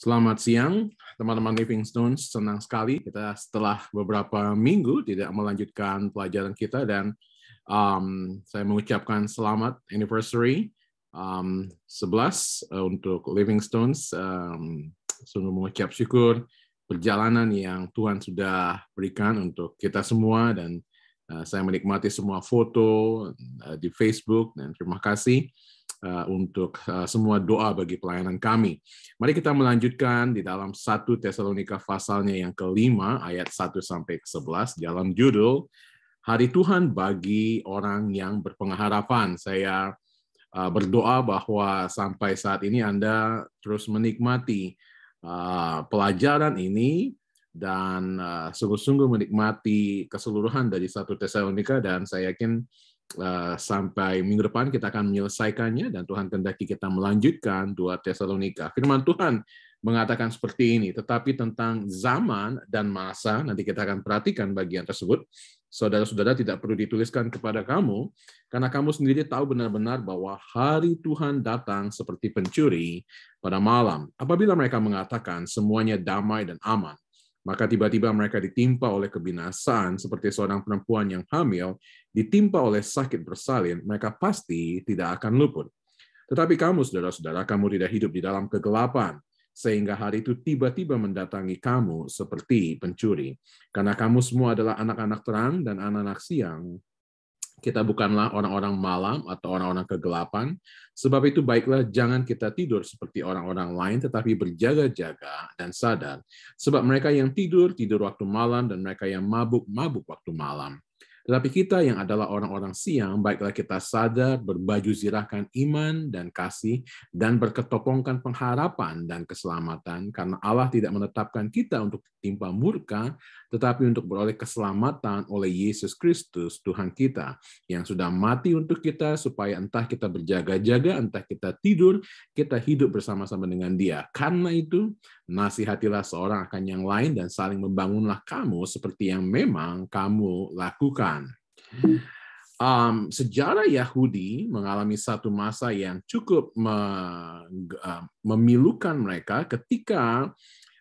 Selamat siang, teman-teman Living Stones. Senang sekali kita setelah beberapa minggu tidak melanjutkan pelajaran kita dan um, saya mengucapkan selamat anniversary um, 11 uh, untuk Living Stones. Um, sungguh mengucap syukur perjalanan yang Tuhan sudah berikan untuk kita semua dan uh, saya menikmati semua foto uh, di Facebook dan terima kasih Eh, untuk eh, semua doa bagi pelayanan kami. Mari kita melanjutkan di dalam satu Tesalonika pasalnya yang kelima ayat 1 sampai ke 11 dalam judul Hari Tuhan bagi orang yang berpengharapan. Saya eh, berdoa bahwa sampai saat ini Anda terus menikmati pelajaran ini dan sungguh-sungguh menikmati keseluruhan dari satu Tesalonika dan saya yakin Eh, sampai minggu depan kita akan menyelesaikannya dan Tuhan kendaki kita melanjutkan dua Tesalonika. Firman Tuhan mengatakan seperti ini, tetapi tentang zaman dan masa nanti kita akan perhatikan bagian tersebut. Saudara-saudara tidak perlu dituliskan kepada kamu karena kamu sendiri tahu benar-benar bahwa hari Tuhan datang seperti pencuri pada malam. Apabila mereka mengatakan semuanya damai dan aman, maka tiba-tiba mereka ditimpa oleh kebinasaan seperti seorang perempuan yang hamil ditimpa oleh sakit bersalin, mereka pasti tidak akan luput. Tetapi kamu, saudara-saudara, kamu tidak hidup di dalam kegelapan, sehingga hari itu tiba-tiba mendatangi kamu seperti pencuri. Karena kamu semua adalah anak-anak terang dan anak-anak siang, kita bukanlah orang-orang malam atau orang-orang kegelapan. Sebab itu baiklah jangan kita tidur seperti orang-orang lain, tetapi berjaga-jaga dan sadar. Sebab mereka yang tidur, tidur waktu malam, dan mereka yang mabuk, mabuk waktu malam. Tetapi kita yang adalah orang-orang siang, baiklah kita sadar, berbaju zirahkan iman dan kasih, dan berketopongkan pengharapan dan keselamatan, karena Allah tidak menetapkan kita untuk timpa murka, tetapi untuk beroleh keselamatan oleh Yesus Kristus Tuhan kita yang sudah mati untuk kita supaya entah kita berjaga-jaga, entah kita tidur, kita hidup bersama-sama dengan dia. Karena itu, nasihatilah seorang akan yang lain dan saling membangunlah kamu seperti yang memang kamu lakukan. Um, sejarah Yahudi mengalami satu masa yang cukup me, uh, memilukan mereka ketika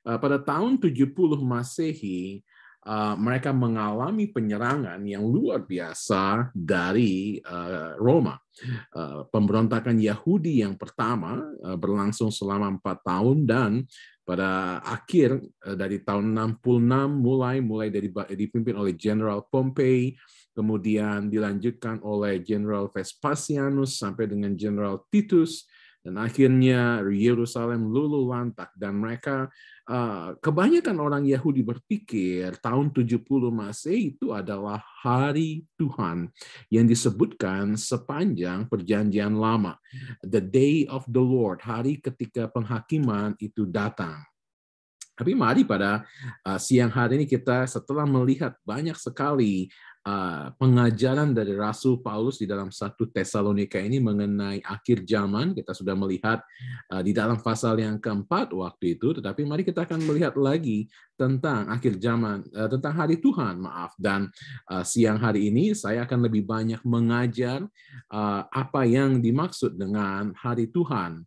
uh, pada tahun 70 Masehi Eh, mereka mengalami penyerangan yang luar biasa dari eh, Roma. Eh, pemberontakan Yahudi yang pertama berlangsung selama empat tahun dan pada akhir dari tahun 66 mulai mulai dari dipimpin oleh Jenderal Pompei kemudian dilanjutkan oleh Jenderal Vespasianus sampai dengan Jenderal Titus dan akhirnya Yerusalem luluh lantak dan mereka ah, kebanyakan orang Yahudi berpikir tahun 70 Masehi itu adalah hari Tuhan yang disebutkan sepanjang perjanjian lama. The day of the Lord, hari ketika penghakiman itu datang. Tapi mari pada ah, siang hari ini kita setelah melihat banyak sekali Ah, pengajaran dari Rasul Paulus di dalam satu Tesalonika ini mengenai akhir zaman. Kita sudah melihat ah, di dalam pasal yang keempat waktu itu, tetapi mari kita akan melihat lagi tentang akhir zaman, ah, tentang hari Tuhan, maaf. Dan siang hari ini saya akan lebih banyak mengajar apa yang dimaksud dengan hari Tuhan.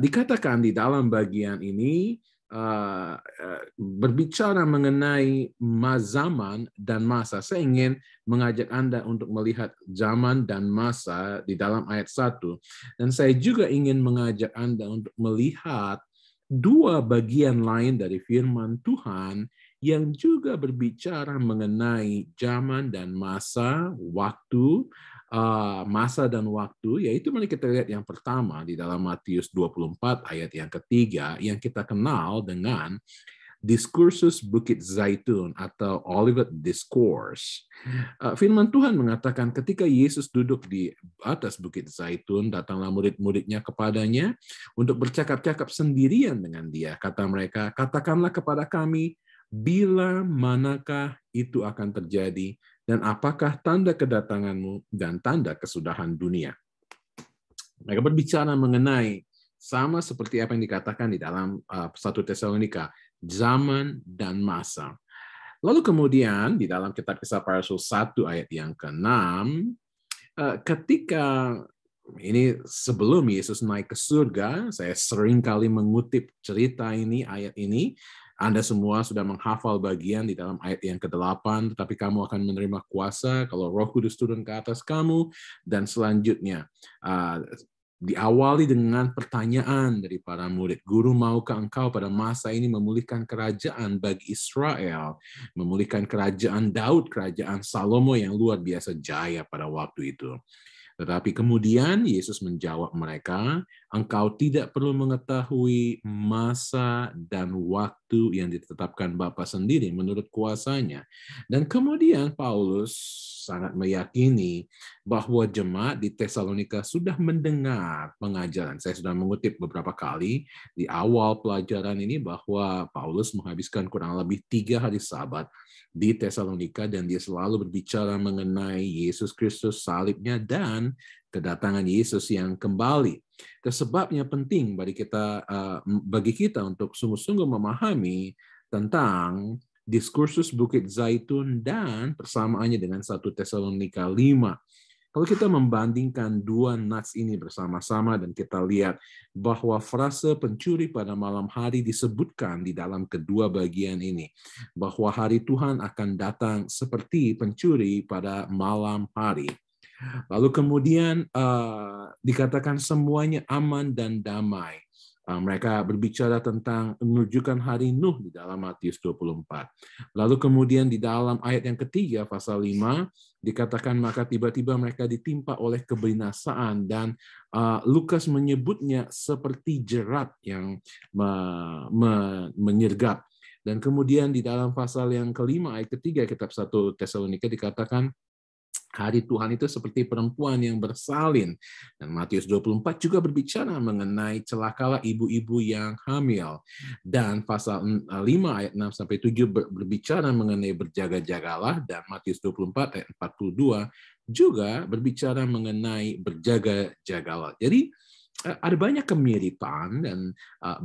Dikatakan di dalam bagian ini, Eh, eh, berbicara mengenai zaman dan masa. Saya ingin mengajak Anda untuk melihat zaman dan masa di dalam ayat 1. Dan saya juga ingin mengajak Anda untuk melihat dua bagian lain dari firman Tuhan yang juga berbicara mengenai zaman dan masa, waktu, Eh, masa dan waktu, yaitu mari kita lihat yang pertama di dalam Matius 24 ayat yang ketiga yang kita kenal dengan diskursus Bukit Zaitun atau Olivet Discourse. Eh, firman Tuhan mengatakan ketika Yesus duduk di atas Bukit Zaitun, datanglah murid-muridnya kepadanya untuk bercakap-cakap sendirian dengan dia. Kata mereka, katakanlah kepada kami, bila manakah itu akan terjadi dan apakah tanda kedatanganmu dan tanda kesudahan dunia. Mereka berbicara mengenai sama seperti apa yang dikatakan di dalam uh, satu Tesalonika, zaman dan masa. Lalu kemudian di dalam kitab kisah para rasul 1 ayat yang ke-6, uh, ketika ini sebelum Yesus naik ke surga, saya sering kali mengutip cerita ini, ayat ini, anda semua sudah menghafal bagian di dalam ayat yang ke-8, tetapi kamu akan menerima kuasa kalau roh kudus turun ke atas kamu, dan selanjutnya ah, diawali dengan pertanyaan dari para murid. Guru, maukah engkau pada masa ini memulihkan kerajaan bagi Israel? Memulihkan kerajaan Daud, kerajaan Salomo yang luar biasa jaya pada waktu itu. Tetapi kemudian Yesus menjawab mereka, "Engkau tidak perlu mengetahui masa dan waktu yang ditetapkan Bapa sendiri menurut kuasanya." Dan kemudian Paulus sangat meyakini bahwa jemaat di Tesalonika sudah mendengar pengajaran. Saya sudah mengutip beberapa kali di awal pelajaran ini bahwa Paulus menghabiskan kurang lebih tiga hari sabat di Tesalonika dan dia selalu berbicara mengenai Yesus Kristus salibnya dan kedatangan Yesus yang kembali. Sebabnya penting bagi kita eh, bagi kita untuk sungguh-sungguh memahami tentang diskursus Bukit Zaitun dan persamaannya dengan satu Tesalonika 5. Kalau kita membandingkan dua nats ini bersama-sama dan kita lihat bahwa frase pencuri pada malam hari disebutkan di dalam kedua bagian ini. Bahwa hari Tuhan akan datang seperti pencuri pada malam hari. Lalu kemudian uh, dikatakan semuanya aman dan damai. Uh, mereka berbicara tentang menunjukkan hari Nuh di dalam Matius 24. Lalu kemudian di dalam ayat yang ketiga pasal 5 dikatakan maka tiba-tiba mereka ditimpa oleh kebinasaan dan uh, Lukas menyebutnya seperti jerat yang me me menyergap dan kemudian di dalam pasal yang kelima ayat ketiga kitab satu Tesalonika dikatakan hari Tuhan itu seperti perempuan yang bersalin. Dan Matius 24 juga berbicara mengenai celakalah ibu-ibu yang hamil. Dan pasal 5 eh, ayat 6 sampai 7 berbicara mengenai berjaga-jagalah dan Matius 24 ayat 42 juga berbicara mengenai berjaga-jagalah. Jadi eh, ada banyak kemiripan dan eh,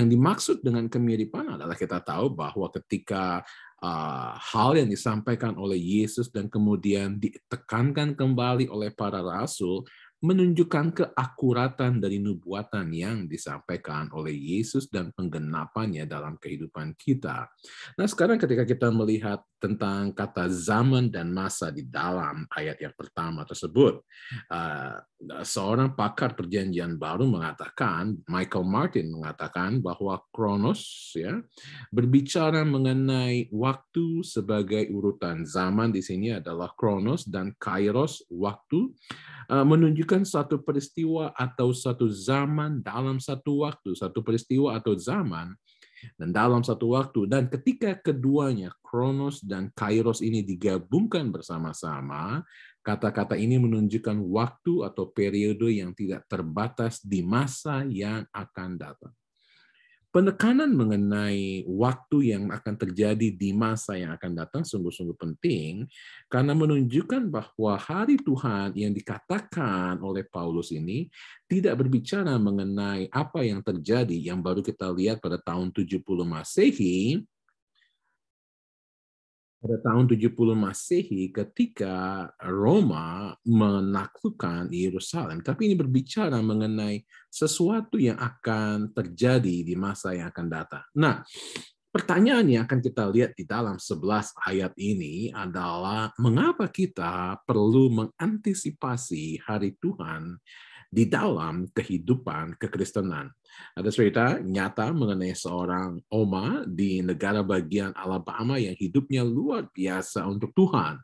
yang dimaksud dengan kemiripan adalah kita tahu bahwa ketika Ah, hal yang disampaikan oleh Yesus dan kemudian ditekankan kembali oleh para rasul menunjukkan keakuratan dari nubuatan yang disampaikan oleh Yesus dan penggenapannya dalam kehidupan kita. Nah, sekarang ketika kita melihat tentang kata zaman dan masa di dalam ayat yang pertama tersebut. Ah, seorang pakar perjanjian baru mengatakan, Michael Martin mengatakan bahwa Kronos ya berbicara mengenai waktu sebagai urutan zaman di sini adalah Kronos dan Kairos waktu ah, menunjukkan satu peristiwa atau satu zaman dalam satu waktu, satu peristiwa atau zaman dan dalam satu waktu, dan ketika keduanya, Kronos dan Kairos ini digabungkan bersama-sama, kata-kata ini menunjukkan waktu atau periode yang tidak terbatas di masa yang akan datang. Penekanan mengenai waktu yang akan terjadi di masa yang akan datang sungguh-sungguh penting karena menunjukkan bahwa hari Tuhan yang dikatakan oleh Paulus ini tidak berbicara mengenai apa yang terjadi yang baru kita lihat pada tahun 70 Masehi pada tahun 70 Masehi ketika Roma menaklukkan Yerusalem. Tapi ini berbicara mengenai sesuatu yang akan terjadi di masa yang akan datang. Nah, pertanyaan yang akan kita lihat di dalam 11 ayat ini adalah mengapa kita perlu mengantisipasi hari Tuhan di dalam kehidupan kekristenan. Ada cerita nyata mengenai seorang oma di negara bagian Alabama yang hidupnya luar biasa untuk Tuhan.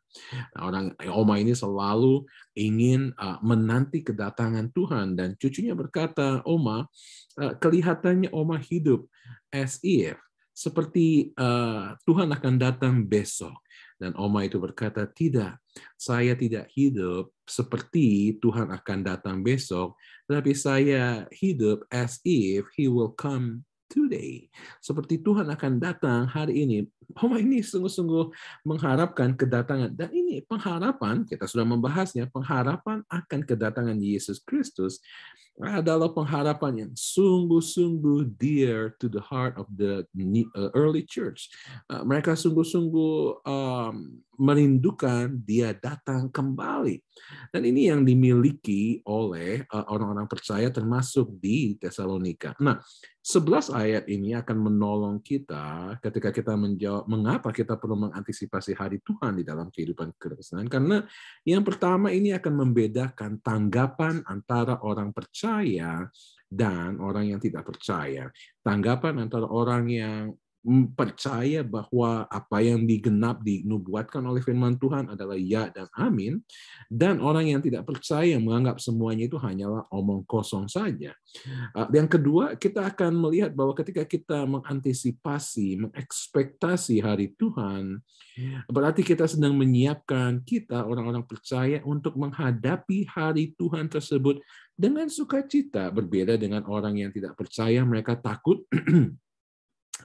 Orang oma ini selalu ingin uh, menanti kedatangan Tuhan dan cucunya berkata, "Oma, uh, kelihatannya oma hidup as if seperti uh, Tuhan akan datang besok dan Oma itu berkata, tidak, saya tidak hidup seperti Tuhan akan datang besok, tapi saya hidup as if he will come today. Seperti Tuhan akan datang hari ini. Oma ini sungguh-sungguh mengharapkan kedatangan. Dan ini pengharapan, kita sudah membahasnya, pengharapan akan kedatangan Yesus Kristus adalah pengharapan yang sungguh-sungguh dear to the heart of the uh, early church. Uh, mereka sungguh-sungguh um, merindukan dia datang kembali. Dan ini yang dimiliki oleh uh, orang-orang percaya termasuk di Tesalonika. Nah, 11 ayat ini akan menolong kita ketika kita menjawab mengapa kita perlu mengantisipasi hari Tuhan di dalam kehidupan kekristenan. Karena yang pertama ini akan membedakan tanggapan antara orang percaya percaya dan orang yang tidak percaya. Tanggapan antara orang yang percaya bahwa apa yang digenap dinubuatkan oleh firman Tuhan adalah ya dan amin dan orang yang tidak percaya menganggap semuanya itu hanyalah omong kosong saja. Ah, yang kedua, kita akan melihat bahwa ketika kita mengantisipasi, mengekspektasi hari Tuhan, berarti kita sedang menyiapkan kita orang-orang percaya untuk menghadapi hari Tuhan tersebut dengan sukacita, berbeda dengan orang yang tidak percaya, mereka takut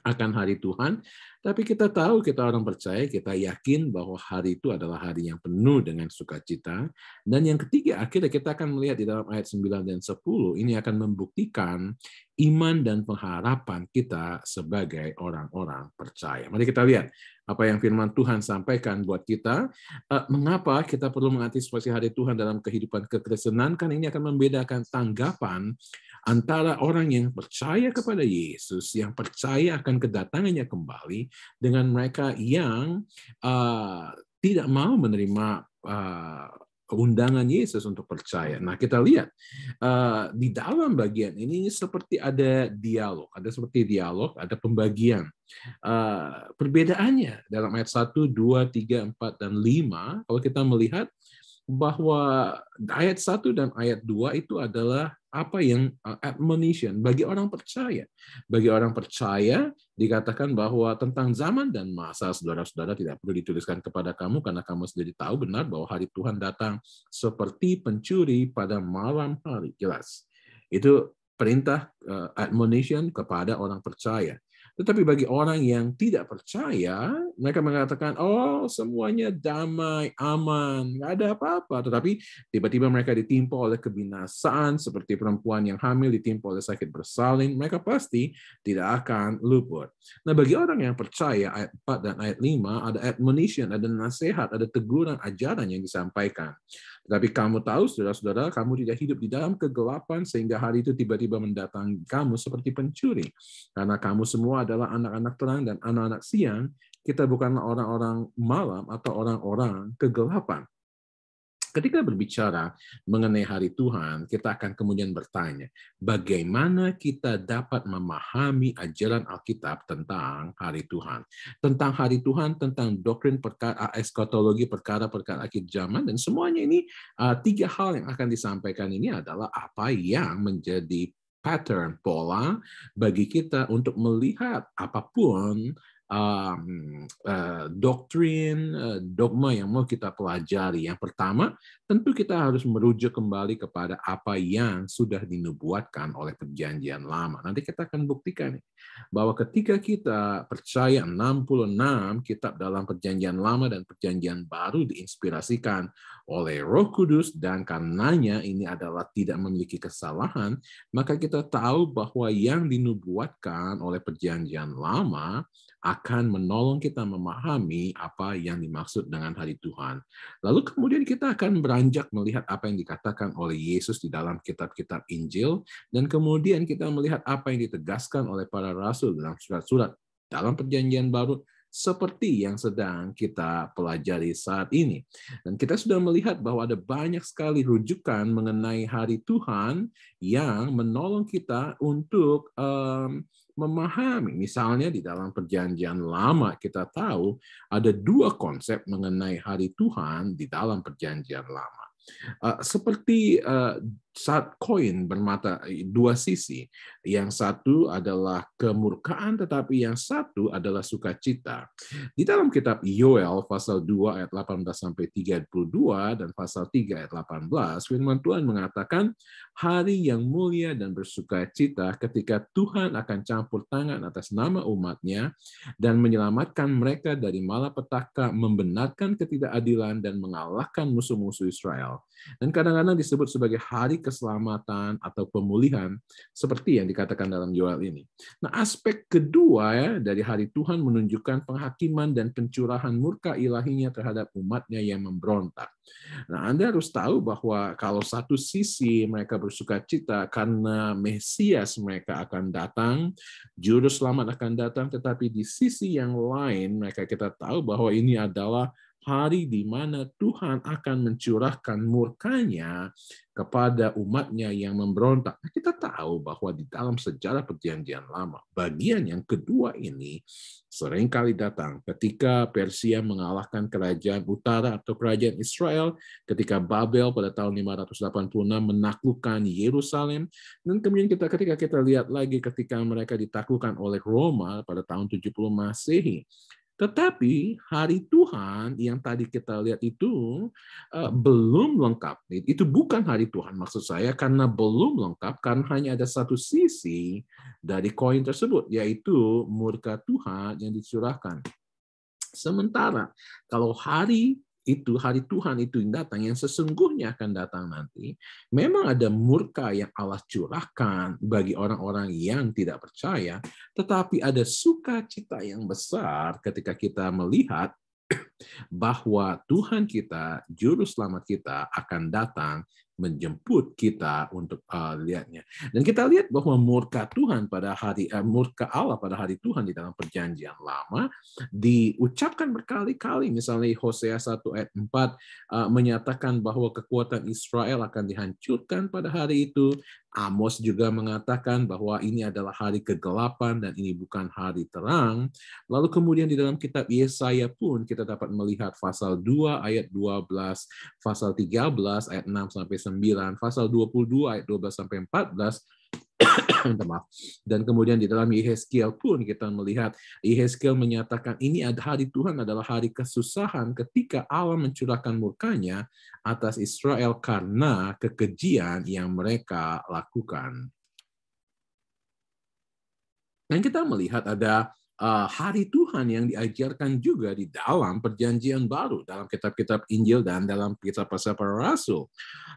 akan hari Tuhan, tapi kita tahu kita orang percaya, kita yakin bahwa hari itu adalah hari yang penuh dengan sukacita. Dan yang ketiga, akhirnya kita akan melihat di dalam ayat 9 dan 10, ini akan membuktikan iman dan pengharapan kita sebagai orang-orang percaya. Mari kita lihat apa yang firman Tuhan sampaikan buat kita. Eh, mengapa kita perlu mengantisipasi hari Tuhan dalam kehidupan kekristenan? Kan ini akan membedakan tanggapan antara orang yang percaya kepada Yesus, yang percaya akan kedatangannya kembali, dengan mereka yang uh, tidak mau menerima uh, undangan Yesus untuk percaya. Nah, kita lihat uh, di dalam bagian ini, seperti ada dialog, ada seperti dialog, ada pembagian. Uh, perbedaannya dalam ayat 1, 2, 3, 4, dan 5, kalau kita melihat bahwa ayat 1 dan ayat 2 itu adalah apa yang uh, admonition bagi orang percaya. Bagi orang percaya dikatakan bahwa tentang zaman dan masa saudara-saudara tidak perlu dituliskan kepada kamu karena kamu sudah tahu benar bahwa hari Tuhan datang seperti pencuri pada malam hari. Jelas. Itu perintah uh, admonition kepada orang percaya. Tetapi bagi orang yang tidak percaya, mereka mengatakan, oh semuanya damai, aman, nggak ada apa-apa. Tetapi tiba-tiba mereka ditimpa oleh kebinasaan seperti perempuan yang hamil ditimpa oleh sakit bersalin, mereka pasti tidak akan luput. Nah bagi orang yang percaya, ayat 4 dan ayat 5 ada admonition, ada nasihat, ada teguran, ajaran yang disampaikan. Tapi kamu tahu, saudara-saudara, kamu tidak hidup di dalam kegelapan sehingga hari itu tiba-tiba mendatangi kamu seperti pencuri. Karena kamu semua adalah anak-anak terang dan anak-anak siang, kita bukanlah orang-orang malam atau orang-orang kegelapan. Ketika berbicara mengenai hari Tuhan, kita akan kemudian bertanya, bagaimana kita dapat memahami ajaran Alkitab tentang hari Tuhan? Tentang hari Tuhan, tentang doktrin perkara, ah, eskatologi, perkara-perkara akhir zaman, dan semuanya ini, ah, tiga hal yang akan disampaikan ini adalah apa yang menjadi pattern, pola bagi kita untuk melihat apapun um, uh, doktrin, uh, dogma yang mau kita pelajari. Yang pertama, tentu kita harus merujuk kembali kepada apa yang sudah dinubuatkan oleh perjanjian lama. Nanti kita akan buktikan nih, bahwa ketika kita percaya 66 kitab dalam perjanjian lama dan perjanjian baru diinspirasikan oleh roh kudus dan karenanya ini adalah tidak memiliki kesalahan, maka kita tahu bahwa yang dinubuatkan oleh perjanjian lama akan menolong kita memahami apa yang dimaksud dengan hari Tuhan. Lalu kemudian kita akan beranjak melihat apa yang dikatakan oleh Yesus di dalam kitab-kitab Injil, dan kemudian kita melihat apa yang ditegaskan oleh para rasul dalam surat-surat dalam perjanjian baru, seperti yang sedang kita pelajari saat ini. Dan kita sudah melihat bahwa ada banyak sekali rujukan mengenai hari Tuhan yang menolong kita untuk um, memahami. Misalnya di dalam perjanjian lama kita tahu ada dua konsep mengenai hari Tuhan di dalam perjanjian lama. Eh, seperti eh, saat koin bermata eh, dua sisi. Yang satu adalah kemurkaan, tetapi yang satu adalah sukacita. Di dalam kitab Yoel, pasal 2 ayat 18-32 dan pasal 3 ayat 18, firman Tuhan mengatakan, hari yang mulia dan bersukacita ketika Tuhan akan campur tangan atas nama umatnya dan menyelamatkan mereka dari malapetaka, membenarkan ketidakadilan, dan mengalahkan musuh-musuh Israel. Dan kadang-kadang disebut sebagai hari keselamatan atau pemulihan seperti yang dikatakan dalam Yoel ini. Nah, aspek kedua ya dari hari Tuhan menunjukkan penghakiman dan pencurahan murka ilahinya terhadap umatnya yang memberontak. Nah, Anda harus tahu bahwa kalau satu sisi mereka bersuka cita karena Mesias mereka akan datang, juru selamat akan datang, tetapi di sisi yang lain mereka kita tahu bahwa ini adalah hari di mana Tuhan akan mencurahkan murkanya kepada umatnya yang memberontak. Nah, kita tahu bahwa di dalam sejarah perjanjian lama, bagian yang kedua ini seringkali datang ketika Persia mengalahkan kerajaan utara atau kerajaan Israel, ketika Babel pada tahun 586 menaklukkan Yerusalem, dan kemudian kita ketika kita lihat lagi ketika mereka ditaklukkan oleh Roma pada tahun 70 Masehi. Tetapi hari Tuhan yang tadi kita lihat itu eh, belum lengkap. Itu bukan hari Tuhan maksud saya karena belum lengkap karena hanya ada satu sisi dari koin tersebut yaitu murka Tuhan yang dicurahkan. Sementara kalau hari itu, hari Tuhan itu yang datang, yang sesungguhnya akan datang nanti, memang ada murka yang Allah curahkan bagi orang-orang yang tidak percaya, tetapi ada sukacita yang besar ketika kita melihat bahwa Tuhan kita, juru selamat kita akan datang menjemput kita untuk uh, lihatnya. Dan kita lihat bahwa murka Tuhan pada hari uh, murka Allah pada hari Tuhan di dalam perjanjian lama diucapkan berkali-kali misalnya Hosea 1 ayat 4 uh, eh, menyatakan bahwa kekuatan Israel akan dihancurkan pada hari itu. Amos juga mengatakan bahwa ini adalah hari kegelapan dan ini bukan hari terang. Lalu kemudian di dalam kitab Yesaya pun kita dapat melihat pasal 2 ayat 12, pasal 13 ayat 6 sampai 9, pasal 22 ayat 12 sampai 14 Dan kemudian di dalam Yehezkiel pun kita melihat Yehezkiel menyatakan ini ada hari Tuhan adalah hari kesusahan ketika Allah mencurahkan murkanya atas Israel karena kekejian yang mereka lakukan. Dan kita melihat ada Eh, hari Tuhan yang diajarkan juga di dalam perjanjian baru, dalam kitab-kitab Injil dan dalam kitab pasal para rasul.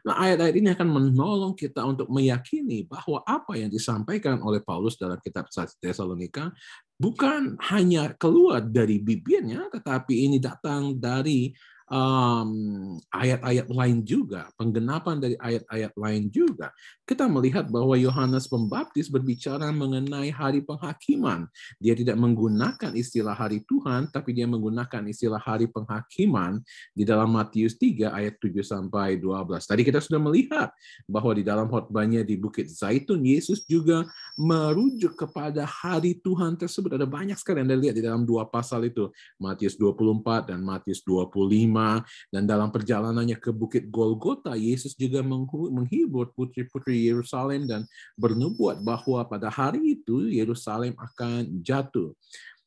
Nah, ayat-ayat ini akan menolong kita untuk meyakini bahwa apa yang disampaikan oleh Paulus dalam kitab Tesalonika bukan hanya keluar dari bibirnya, tetapi ini datang dari um, ayat-ayat lain juga, penggenapan dari ayat-ayat lain juga. Kita melihat bahwa Yohanes Pembaptis berbicara mengenai hari penghakiman. Dia tidak menggunakan istilah hari Tuhan, tapi dia menggunakan istilah hari penghakiman di dalam Matius 3 ayat 7 sampai 12. Tadi kita sudah melihat bahwa di dalam khotbahnya di Bukit Zaitun Yesus juga merujuk kepada hari Tuhan tersebut. Ada banyak sekali yang Anda lihat di dalam dua pasal itu, Matius 24 dan Matius 25 dan dalam perjalanannya ke Bukit Golgota, Yesus juga menghibur putri-putri Yerusalem dan bernubuat bahwa pada hari itu Yerusalem akan jatuh.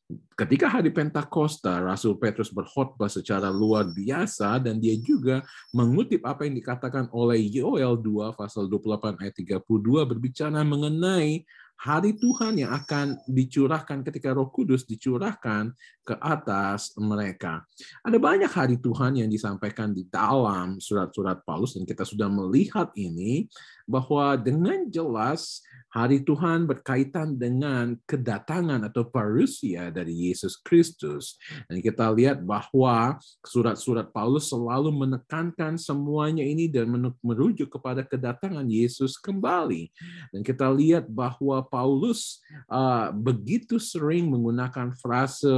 Ketika hari Pentakosta, Rasul Petrus berkhotbah secara luar biasa dan dia juga mengutip apa yang dikatakan oleh Yoel 2 pasal 28 ayat 32 berbicara mengenai hari Tuhan yang akan dicurahkan ketika Roh Kudus dicurahkan ke atas mereka. Ada banyak hari Tuhan yang disampaikan di dalam surat-surat Paulus dan kita sudah melihat ini bahwa dengan jelas Hari Tuhan berkaitan dengan kedatangan atau parusia dari Yesus Kristus. Dan kita lihat bahwa surat-surat Paulus selalu menekankan semuanya ini dan merujuk kepada kedatangan Yesus kembali. Dan kita lihat bahwa Paulus uh, begitu sering menggunakan frase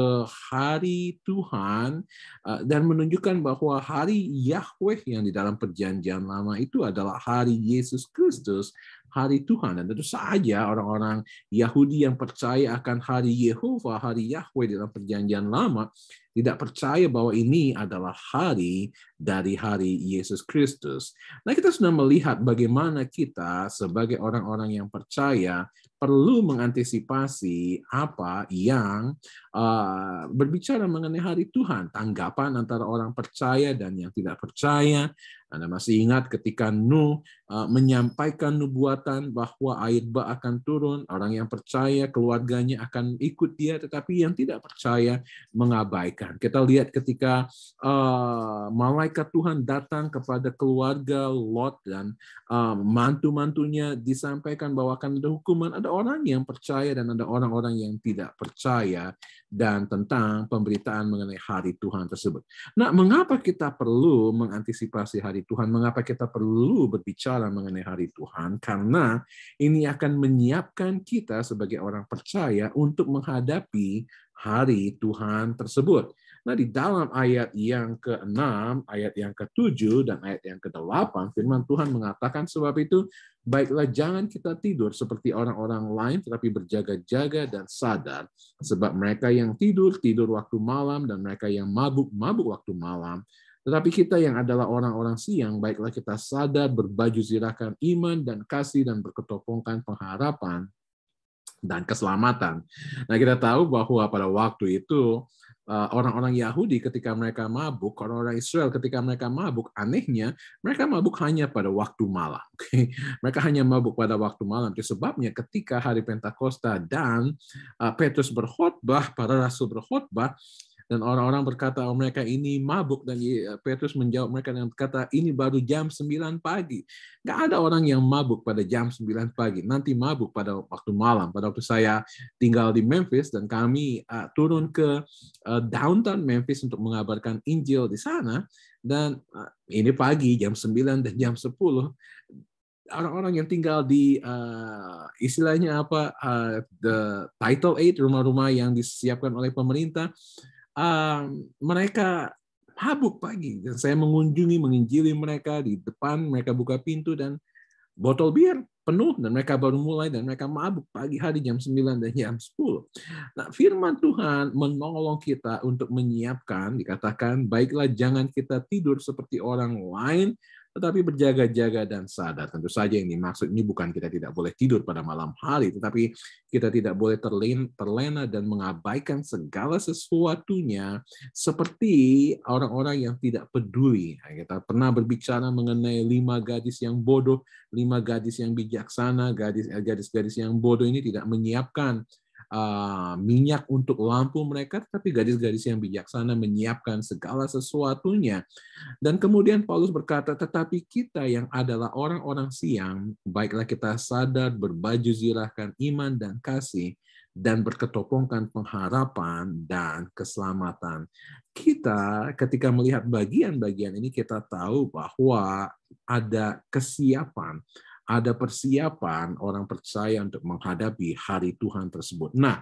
hari Tuhan uh, dan menunjukkan bahwa hari Yahweh yang di dalam perjanjian lama itu adalah hari Yesus Kristus hari Tuhan. Dan tentu saja orang-orang Yahudi yang percaya akan hari Yehova, hari Yahweh dalam perjanjian lama, tidak percaya bahwa ini adalah hari dari hari Yesus Kristus. Nah kita sudah melihat bagaimana kita sebagai orang-orang yang percaya perlu mengantisipasi apa yang Ah, berbicara mengenai hari Tuhan, tanggapan antara orang percaya dan yang tidak percaya. Anda masih ingat ketika Nuh ah, menyampaikan nubuatan bahwa air bah akan turun, orang yang percaya keluarganya akan ikut dia, tetapi yang tidak percaya mengabaikan. Kita lihat ketika ah, malaikat Tuhan datang kepada keluarga Lot dan mantu-mantunya disampaikan bahwa akan ada hukuman. Ada orang yang percaya dan ada orang-orang yang tidak percaya dan tentang pemberitaan mengenai hari Tuhan tersebut. Nah, mengapa kita perlu mengantisipasi hari Tuhan? Mengapa kita perlu berbicara mengenai hari Tuhan? Karena ini akan menyiapkan kita sebagai orang percaya untuk menghadapi hari Tuhan tersebut. Nah, di dalam ayat yang ke-6, ayat yang ke-7, dan ayat yang ke-8, firman Tuhan mengatakan, sebab itu, baiklah jangan kita tidur seperti orang-orang lain, tetapi berjaga-jaga dan sadar, sebab mereka yang tidur, tidur waktu malam, dan mereka yang mabuk, mabuk waktu malam. Tetapi kita yang adalah orang-orang siang, baiklah kita sadar, berbaju zirahkan iman dan kasih, dan berketopongkan pengharapan dan keselamatan. Nah, kita tahu bahwa pada waktu itu, Eh, orang-orang Yahudi ketika mereka mabuk, orang-orang Israel ketika mereka mabuk, anehnya mereka mabuk hanya pada waktu malam. Okay? Mereka hanya mabuk pada waktu malam. sebabnya ketika hari Pentakosta dan eh, Petrus berkhotbah, para rasul berkhotbah, dan orang-orang berkata, oh, mereka ini mabuk. Dan Petrus menjawab mereka dengan kata ini baru jam 9 pagi. Gak ada orang yang mabuk pada jam 9 pagi. Nanti mabuk pada waktu malam. Pada waktu saya tinggal di Memphis dan kami uh, turun ke uh, downtown Memphis untuk mengabarkan Injil di sana. Dan uh, ini pagi jam 9 dan jam 10 orang-orang yang tinggal di uh, istilahnya apa uh, the title aid rumah-rumah yang disiapkan oleh pemerintah mereka mabuk pagi dan saya mengunjungi menginjili mereka di depan mereka buka pintu dan botol bir penuh dan mereka baru mulai dan mereka mabuk pagi hari jam 9 dan jam 10. Nah, firman Tuhan menolong kita untuk menyiapkan dikatakan baiklah jangan kita tidur seperti orang lain tetapi berjaga-jaga dan sadar. Tentu saja yang dimaksud ini bukan kita tidak boleh tidur pada malam hari, tetapi kita tidak boleh terlena dan mengabaikan segala sesuatunya seperti orang-orang yang tidak peduli. Nah, kita pernah berbicara mengenai lima gadis yang bodoh, lima gadis yang bijaksana, gadis-gadis yang bodoh ini tidak menyiapkan Eh, minyak untuk lampu mereka, tetapi gadis-gadis yang bijaksana menyiapkan segala sesuatunya. Dan kemudian Paulus berkata, tetapi kita yang adalah orang-orang siang, baiklah kita sadar berbaju zirahkan iman dan kasih, dan berketopongkan pengharapan dan keselamatan. Kita ketika melihat bagian-bagian ini kita tahu bahwa ada kesiapan, ada persiapan orang percaya untuk menghadapi hari Tuhan tersebut. Nah,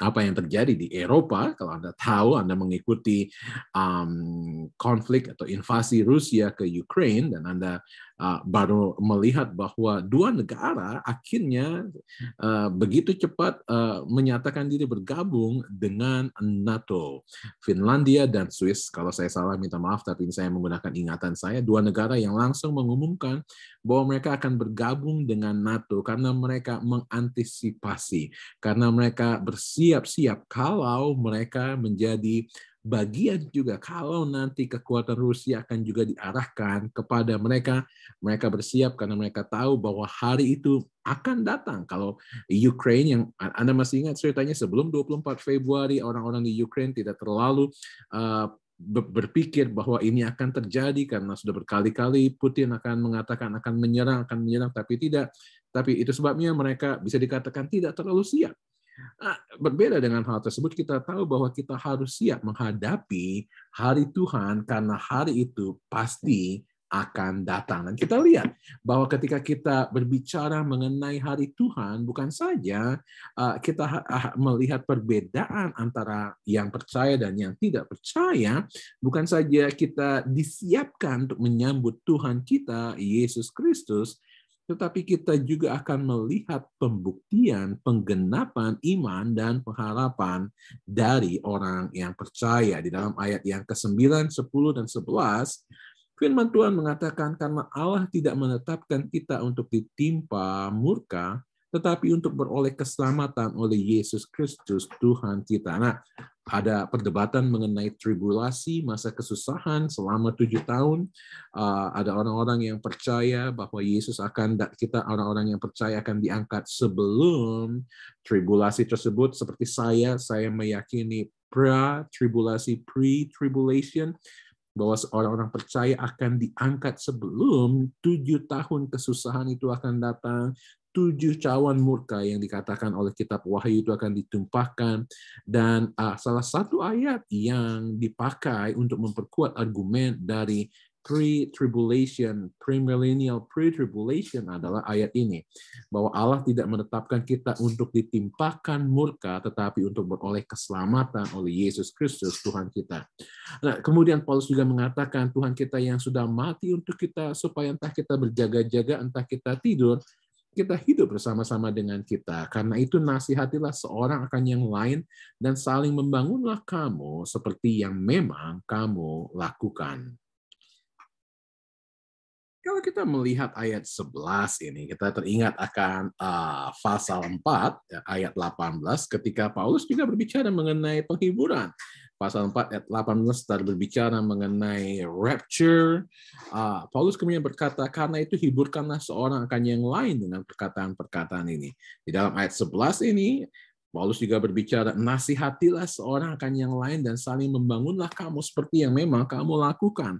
apa yang terjadi di Eropa kalau anda tahu anda mengikuti um, konflik atau invasi Rusia ke Ukraine dan anda Ah, baru melihat bahwa dua negara akhirnya ah, begitu cepat ah, menyatakan diri bergabung dengan NATO. Finlandia dan Swiss, kalau saya salah minta maaf, tapi ini saya menggunakan ingatan saya, dua negara yang langsung mengumumkan bahwa mereka akan bergabung dengan NATO karena mereka mengantisipasi, karena mereka bersiap-siap kalau mereka menjadi bagian juga kalau nanti kekuatan Rusia akan juga diarahkan kepada mereka, mereka bersiap karena mereka tahu bahwa hari itu akan datang. Kalau Ukraine yang Anda masih ingat ceritanya sebelum 24 Februari orang-orang di Ukraine tidak terlalu uh, berpikir bahwa ini akan terjadi karena sudah berkali-kali Putin akan mengatakan akan menyerang, akan menyerang, tapi tidak. Tapi itu sebabnya mereka bisa dikatakan tidak terlalu siap. Nah, berbeda dengan hal tersebut, kita tahu bahwa kita harus siap menghadapi hari Tuhan karena hari itu pasti akan datang. Dan kita lihat bahwa ketika kita berbicara mengenai hari Tuhan, bukan saja ah, kita ah, melihat perbedaan antara yang percaya dan yang tidak percaya, bukan saja kita disiapkan untuk menyambut Tuhan kita, Yesus Kristus, tetapi kita juga akan melihat pembuktian, penggenapan iman dan pengharapan dari orang yang percaya. Di dalam ayat yang ke-9, 10, dan 11, firman Tuhan mengatakan, karena Allah tidak menetapkan kita untuk ditimpa murka, tetapi untuk beroleh keselamatan oleh Yesus Kristus Tuhan kita. Nah, ada perdebatan mengenai tribulasi, masa kesusahan selama tujuh tahun. Ah, ada orang-orang yang percaya bahwa Yesus akan kita orang-orang yang percaya akan diangkat sebelum tribulasi tersebut. Seperti saya, saya meyakini pra tribulasi, pre tribulation bahwa orang-orang percaya akan diangkat sebelum tujuh tahun kesusahan itu akan datang tujuh cawan murka yang dikatakan oleh kitab Wahyu itu akan ditumpahkan dan ah, salah satu ayat yang dipakai untuk memperkuat argumen dari pre-tribulation, premillennial pre-tribulation adalah ayat ini. Bahwa Allah tidak menetapkan kita untuk ditimpakan murka, tetapi untuk beroleh keselamatan oleh Yesus Kristus, Tuhan kita. Nah, kemudian Paulus juga mengatakan, Tuhan kita yang sudah mati untuk kita, supaya entah kita berjaga-jaga, entah kita tidur, kita hidup bersama-sama dengan kita. Karena itu nasihatilah seorang akan yang lain dan saling membangunlah kamu seperti yang memang kamu lakukan. Kalau kita melihat ayat 11 ini, kita teringat akan uh, pasal 4 ya, ayat 18 ketika Paulus juga berbicara mengenai penghiburan pasal 4 ayat 18 setelah berbicara mengenai rapture, uh, Paulus kemudian berkata, karena itu hiburkanlah seorang akan yang lain dengan perkataan-perkataan ini. Di dalam ayat 11 ini, Paulus juga berbicara, nasihatilah seorang akan yang lain dan saling membangunlah kamu seperti yang memang kamu lakukan.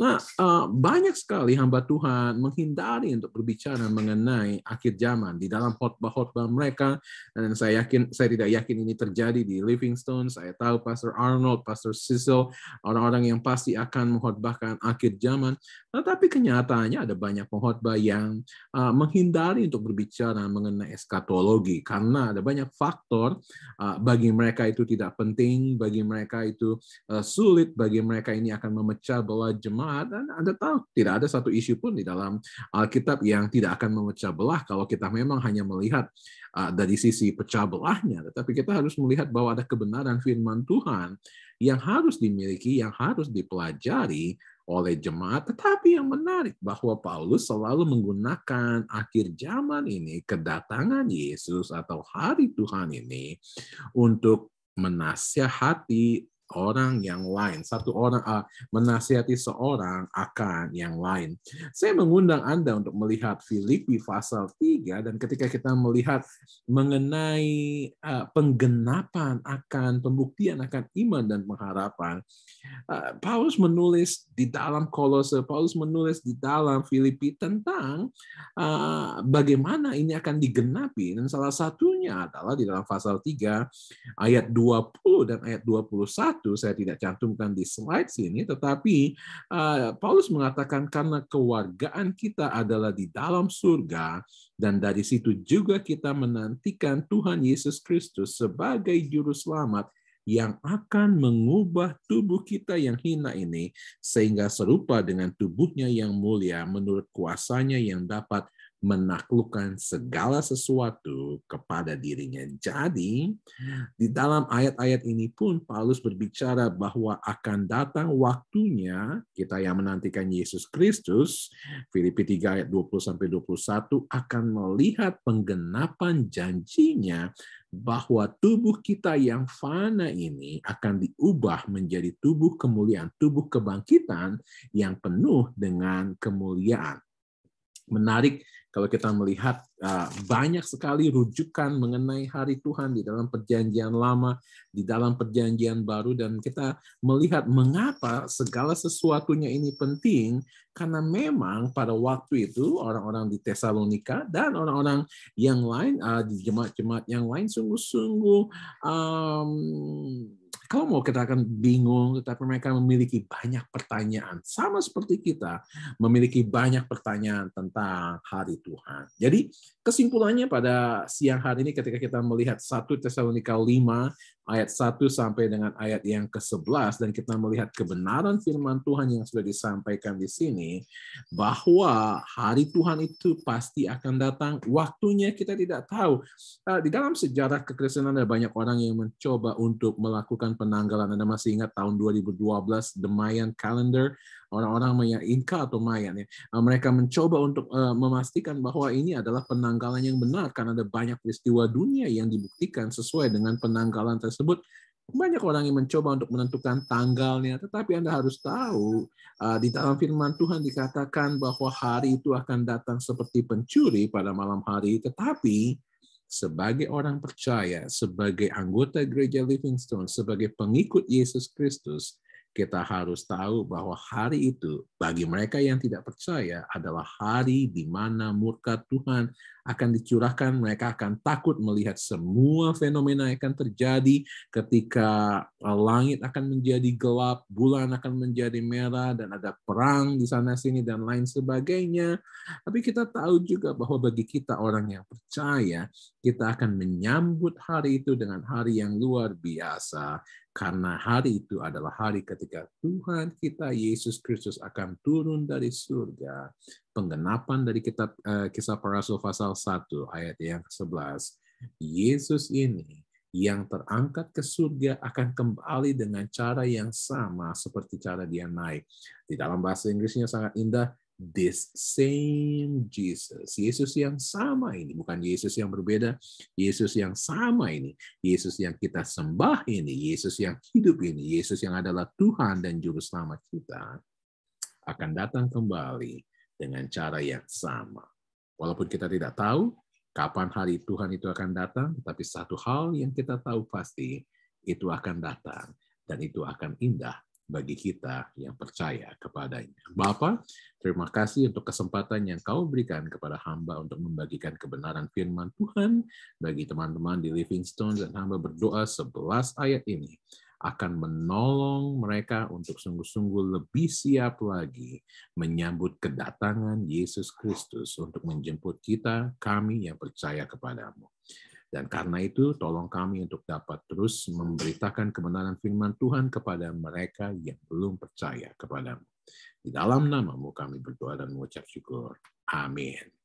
Nah, eh, banyak sekali hamba Tuhan menghindari untuk berbicara mengenai akhir zaman di dalam khotbah-khotbah mereka dan saya yakin saya tidak yakin ini terjadi di Livingstone. Saya tahu Pastor Arnold, Pastor Cecil, orang-orang yang pasti akan mengkhotbahkan akhir zaman. Tetapi kenyataannya ada banyak pengkhotbah yang eh, menghindari untuk berbicara mengenai eskatologi karena ada banyak fakta faktor uh, bagi mereka itu tidak penting, bagi mereka itu uh, sulit, bagi mereka ini akan memecah belah jemaat. Dan Anda tahu tidak ada satu isu pun di dalam Alkitab yang tidak akan memecah belah kalau kita memang hanya melihat uh, dari sisi pecah belahnya, tetapi kita harus melihat bahwa ada kebenaran firman Tuhan yang harus dimiliki, yang harus dipelajari oleh jemaat. Tetapi yang menarik bahwa Paulus selalu menggunakan akhir zaman ini, kedatangan Yesus atau hari Tuhan ini untuk menasihati orang yang lain. Satu orang uh, menasihati seorang akan yang lain. Saya mengundang Anda untuk melihat Filipi pasal 3 dan ketika kita melihat mengenai uh, penggenapan akan pembuktian akan iman dan pengharapan, uh, Paulus menulis di dalam Kolose, Paulus menulis di dalam Filipi tentang uh, bagaimana ini akan digenapi dan salah satunya adalah di dalam pasal 3 ayat 20 dan ayat 21 saya tidak cantumkan di slide sini, tetapi eh, Paulus mengatakan karena kewargaan kita adalah di dalam surga dan dari situ juga kita menantikan Tuhan Yesus Kristus sebagai juru selamat yang akan mengubah tubuh kita yang hina ini sehingga serupa dengan tubuhnya yang mulia menurut kuasanya yang dapat menaklukkan segala sesuatu kepada dirinya. Jadi, di dalam ayat-ayat ini pun Paulus berbicara bahwa akan datang waktunya kita yang menantikan Yesus Kristus, Filipi 3 ayat 20 21 akan melihat penggenapan janjinya bahwa tubuh kita yang fana ini akan diubah menjadi tubuh kemuliaan, tubuh kebangkitan yang penuh dengan kemuliaan menarik kalau kita melihat ah, banyak sekali rujukan mengenai hari Tuhan di dalam perjanjian lama, di dalam perjanjian baru, dan kita melihat mengapa segala sesuatunya ini penting karena memang pada waktu itu orang-orang di Tesalonika dan orang-orang yang lain ah, di jemaat-jemaat yang lain sungguh-sungguh mmm, kalau mau kita akan bingung, tetapi mereka memiliki banyak pertanyaan. Sama seperti kita memiliki banyak pertanyaan tentang hari Tuhan. Jadi kesimpulannya pada siang hari ini ketika kita melihat 1 Tesalonika 5 ayat 1 sampai dengan ayat yang ke-11 dan kita melihat kebenaran firman Tuhan yang sudah disampaikan di sini bahwa hari Tuhan itu pasti akan datang, waktunya kita tidak tahu. Ah, di dalam sejarah kekristenan ada banyak orang yang mencoba untuk melakukan penanggalan Anda masih ingat tahun 2012 The Mayan Calendar orang-orang Maya Inka atau Mayan ya eh, mereka mencoba untuk eh, memastikan bahwa ini adalah penanggalan yang benar karena ada banyak peristiwa dunia yang dibuktikan sesuai dengan penanggalan tersebut banyak orang yang mencoba untuk menentukan tanggalnya, tetapi Anda harus tahu eh, di dalam firman Tuhan dikatakan bahwa hari itu akan datang seperti pencuri pada malam hari, tetapi sebagai orang percaya, sebagai anggota gereja Livingstone, sebagai pengikut Yesus Kristus, kita harus tahu bahwa hari itu bagi mereka yang tidak percaya adalah hari di mana murka Tuhan akan dicurahkan, mereka akan takut melihat semua fenomena yang akan terjadi ketika uh, langit akan menjadi gelap, bulan akan menjadi merah dan ada perang di sana sini dan lain sebagainya. Tapi kita tahu juga bahwa bagi kita orang yang percaya, kita akan menyambut hari itu dengan hari yang luar biasa karena hari itu adalah hari ketika Tuhan kita Yesus Kristus akan turun dari surga. Penggenapan dari kitab eh, kisah para rasul pasal 1 ayat yang ke-11. Yesus ini yang terangkat ke surga akan kembali dengan cara yang sama seperti cara dia naik. Di dalam bahasa Inggrisnya sangat indah, this same Jesus. Yesus yang sama ini, bukan Yesus yang berbeda, Yesus yang sama ini, Yesus yang kita sembah ini, Yesus yang hidup ini, Yesus yang adalah Tuhan dan juru selamat kita akan datang kembali dengan cara yang sama. Walaupun kita tidak tahu kapan hari Tuhan itu akan datang, tapi satu hal yang kita tahu pasti itu akan datang dan itu akan indah bagi kita yang percaya kepadanya. Bapa, terima kasih untuk kesempatan yang kau berikan kepada hamba untuk membagikan kebenaran firman Tuhan bagi teman-teman di Livingstone dan hamba berdoa sebelas ayat ini akan menolong mereka untuk sungguh-sungguh lebih siap lagi menyambut kedatangan Yesus Kristus untuk menjemput kita, kami yang percaya kepadamu. Dan karena itu, tolong kami untuk dapat terus memberitakan kebenaran firman Tuhan kepada mereka yang belum percaya kepadamu. Di dalam namamu kami berdoa dan mengucap syukur. Amin.